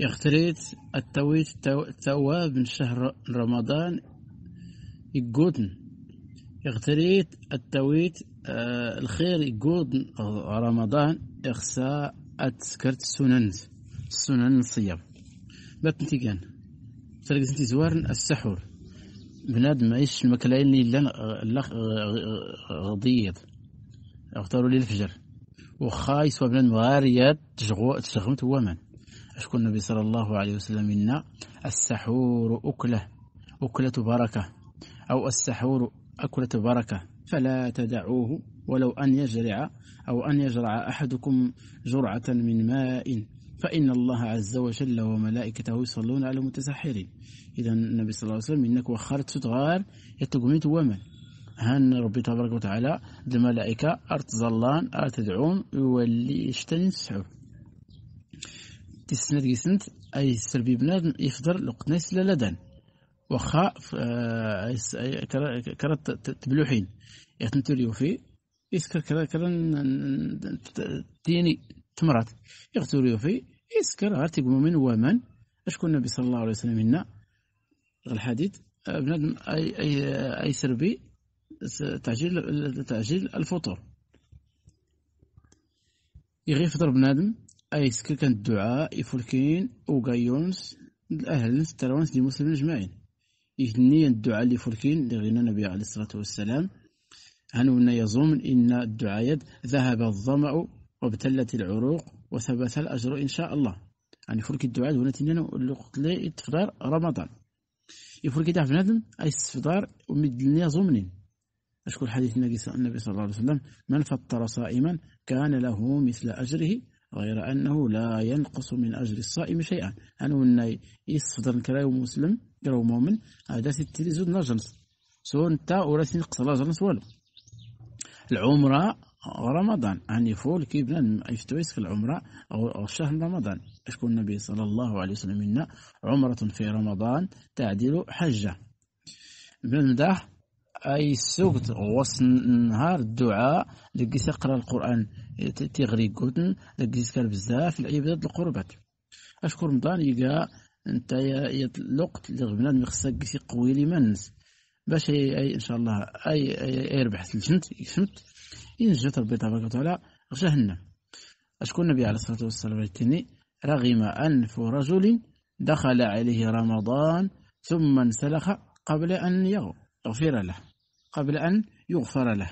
يختريت التويت التواب من شهر رمضان يقودن يختريت التويت آه، الخير يقودن رمضان إخساء أتسكرت السنن سنن الصيام باتنتي كان تلقيتنتي زوارن السحور بنادم عيش الماكلة اللي لا غضيض اختاروا لي الفجر وخا يسوى بنادم تشغمت هو أشكو النبي صلى الله عليه وسلم منا السحور أكلة أكلة بركة أو السحور أكلة بركة فلا تدعوه ولو أن يجرع أو أن يجرع أحدكم جرعة من ماء فإن الله عز وجل وملائكته يصلون على المتسحرين إذا النبي صلى الله عليه وسلم إنك وخرت ستغار يتقميت ومن هان ربي تبارك وتعالى الملائكة أرتزلان أرتدعون يولي يشتني السحور تسند جسنت أي سربي بنادم يفضر لقد ناس لدن وخا كرات تبلوحين يتنتو يوفي يسكر كرا كرا تيني تمرات يغتور يوفي يسكر هارتي بمؤمن من ومن أشكون النبي صلى الله عليه وسلم منا الحديث آه، بنادم أي أي أي سربي تعجيل تعجيل الفطور يغيف ضرب بنادم كي كان الدعاء يفركين وغايونس الأهل نسترونس دي مسلمين أجمعين يهني الدعاء اللي فولكين لغنى النبي عليه الصلاة والسلام هنونا يظن إن الدعاء يد ذهب الظمأ وابتلت العروق وثبت الأجر إن شاء الله يعني فرك الدعاء ولا تنين لي تقرار رمضان يفرك تاع بنادم أي الصفدار ومدلني زمنين أشكر حديث النبي صلى الله عليه وسلم من فطر صائما كان له مثل أجره غير أنه لا ينقص من أجر الصائم شيئا أنا والناي يصدر كراو مسلم كراو مؤمن هذا التليزون لا جنس سو أنت ولا تنقص لا جنس والو العمرة رمضان أني فول كي بنان يفتويس في العمرة أو شهر رمضان شكون النبي صلى الله عليه وسلم منا عمرة في رمضان تعدل حجة بنان أي غوص نهار الدعاء دقي تقرا القرآن تيغري كوتن دقي كان بزاف العبادات القربات أشكر رمضان يلقى أنت الوقت اللي بنادم خصك يقوي لي منس باش أي, أي إن شاء الله أي, أي, أي ربح تلجنت يكسمت ينجت ربي تبارك وتعالى غشهنا أشكون النبي عليه الصلاة والسلام يتني رغم أنف رجل دخل عليه رمضان ثم انسلخ قبل أن يغفر له قبل أن يغفر له